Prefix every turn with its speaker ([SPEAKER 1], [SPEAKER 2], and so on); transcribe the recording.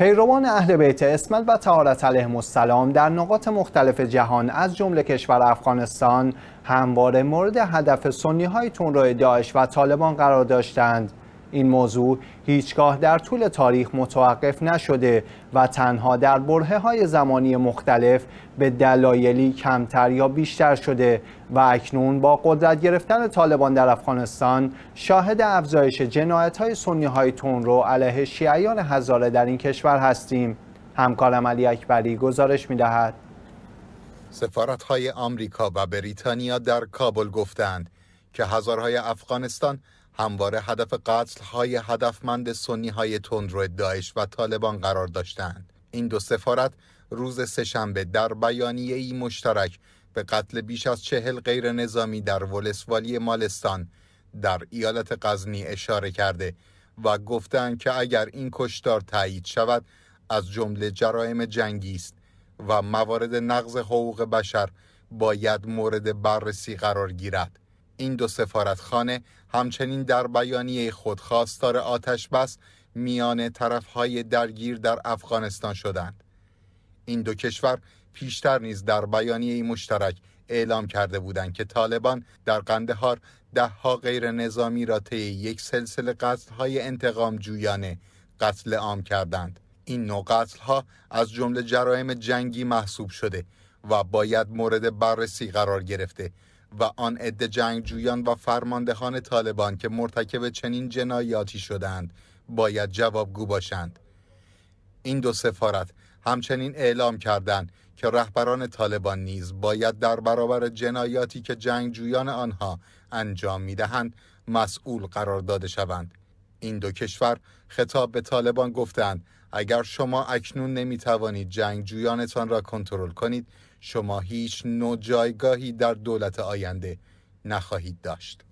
[SPEAKER 1] پیروان اهل بیت اسمت و تهارت علیه السلام در نقاط مختلف جهان از جمله کشور افغانستان همواره مورد هدف سنی های تون داعش و طالبان قرار داشتند این موضوع هیچگاه در طول تاریخ متوقف نشده و تنها در بره های زمانی مختلف به دلایلی کمتر یا بیشتر شده و اکنون با قدرت گرفتن طالبان در افغانستان شاهد افزایش جنایت های سنی های تون رو علیه شیعیان هزاره در این کشور هستیم همکارم علی اکبری گزارش می دهد
[SPEAKER 2] سفارت های آمریکا و بریتانیا در کابل گفتند که هزارهای افغانستان همواره هدف قتل های هدفمند سنی های تندرو داعش و طالبان قرار داشتند این دو سفارت روز سهشنبه در بیانیه ای مشترک به قتل بیش از چهل غیر نظامی در ولسوالی مالستان در ایالت قزنی اشاره کرده و گفتند که اگر این کشتار تایید شود از جمله جرائم جنگی است و موارد نقض حقوق بشر باید مورد بررسی قرار گیرد این دو سفارتخانه همچنین در بیانیه خود خواستار بس میان طرفهای درگیر در افغانستان شدند این دو کشور پیشتر نیز در بیانیه مشترک اعلام کرده بودند که طالبان در قندهار ها غیر نظامی را طی یک سلسله قتل‌های انتقام جویانه قتل عام کردند این نوع قتل‌ها از جمله جرایم جنگی محسوب شده و باید مورد بررسی قرار گرفته و آن عده جنگجویان و فرماندهان طالبان که مرتکب چنین جنایاتی شدند باید جوابگو باشند این دو سفارت همچنین اعلام کردند که رهبران طالبان نیز باید در برابر جنایاتی که جنگجویان آنها انجام میدهند مسئول قرار داده شوند این دو کشور خطاب به طالبان گفتند اگر شما اکنون نمیتوانید توانید جنگجویانتان را کنترل کنید شما هیچ نوع جایگاهی در دولت آینده نخواهید داشت